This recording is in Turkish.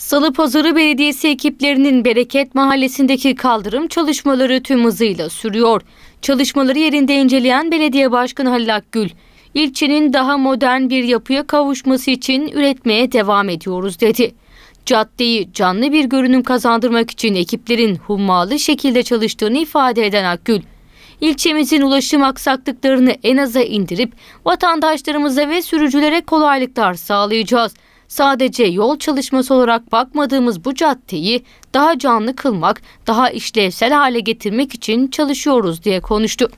Salı Pazarı Belediyesi ekiplerinin Bereket Mahallesi'ndeki kaldırım çalışmaları tüm hızıyla sürüyor. Çalışmaları yerinde inceleyen Belediye Başkanı Halil Akgül, ilçenin daha modern bir yapıya kavuşması için üretmeye devam ediyoruz dedi. Caddeyi canlı bir görünüm kazandırmak için ekiplerin hummalı şekilde çalıştığını ifade eden Akgül, ilçemizin ulaşım aksaklıklarını en aza indirip vatandaşlarımıza ve sürücülere kolaylıklar sağlayacağız.'' Sadece yol çalışması olarak bakmadığımız bu caddeyi daha canlı kılmak, daha işlevsel hale getirmek için çalışıyoruz diye konuştu.